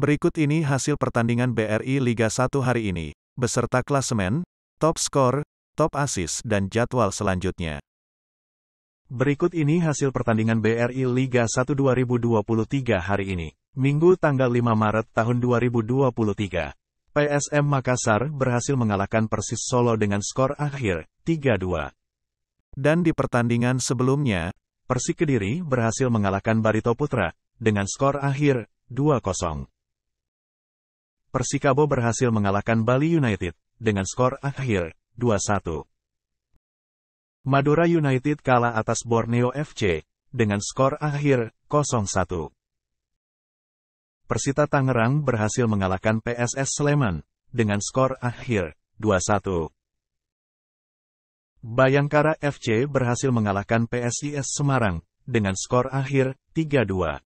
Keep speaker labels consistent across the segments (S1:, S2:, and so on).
S1: Berikut ini hasil pertandingan BRI Liga 1 hari ini, beserta klasemen, top skor, top assist dan jadwal selanjutnya. Berikut ini hasil pertandingan BRI Liga 1 2023 hari ini, Minggu tanggal 5 Maret tahun 2023. PSM Makassar berhasil mengalahkan Persis Solo dengan skor akhir 3-2. Dan di pertandingan sebelumnya, Persik Kediri berhasil mengalahkan Barito Putra dengan skor akhir 2-0. Persikabo berhasil mengalahkan Bali United dengan skor akhir 2-1. Madura United kalah atas Borneo FC dengan skor akhir 0-1. Persita Tangerang berhasil mengalahkan PSS Sleman dengan skor akhir 2-1. Bayangkara FC berhasil mengalahkan PSIS Semarang dengan skor akhir 3-2.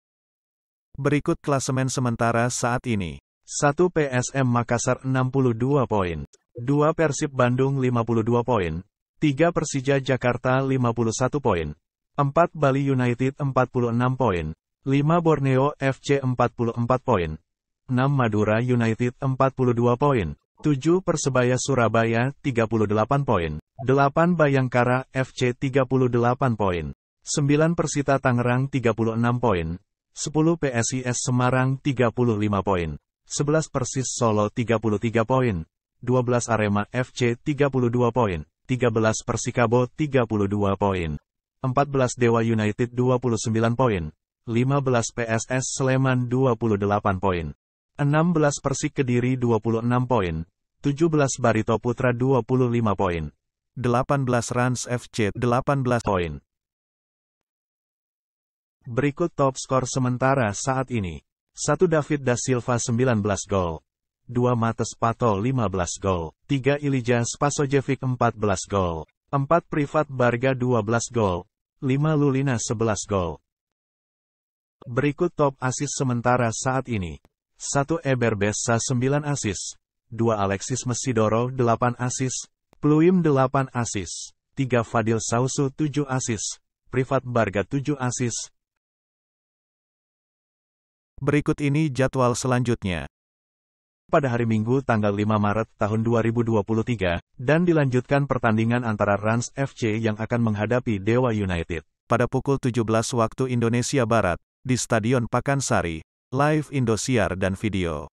S1: Berikut klasemen sementara saat ini. 1 PSM Makassar 62 poin, 2 Persib Bandung 52 poin, 3 Persija Jakarta 51 poin, 4 Bali United 46 poin, 5 Borneo FC 44 poin, 6 Madura United 42 poin, 7 Persebaya Surabaya 38 poin, 8 Bayangkara FC 38 poin, 9 Persita Tangerang 36 poin, 10 PSIS Semarang 35 poin. 11 Persis Solo 33 poin, 12 Arema FC 32 poin, 13 Persikabo 32 poin, 14 Dewa United 29 poin, 15 PSS Sleman 28 poin, 16 Persik Kediri 26 poin, 17 Barito Putra 25 poin, 18 Rans FC 18 poin. Berikut top skor sementara saat ini. 1 David da Silva 19 gol. 2 Mates Pato 15 gol. 3 Ilija Spasojevic 14 gol. 4 Privat Barga 12 gol. 5 Lulina 11 gol. Berikut top asis sementara saat ini. 1 Eber Bessa 9 asis. 2 Alexis Mesidoro 8 asis. Pluim 8 asis. 3 Fadil Sausu 7 asis. Privat Barga 7 asis. Berikut ini jadwal selanjutnya. Pada hari Minggu tanggal 5 Maret tahun 2023, dan dilanjutkan pertandingan antara Rans FC yang akan menghadapi Dewa United. Pada pukul 17 waktu Indonesia Barat, di Stadion Pakansari, live Indosiar dan video.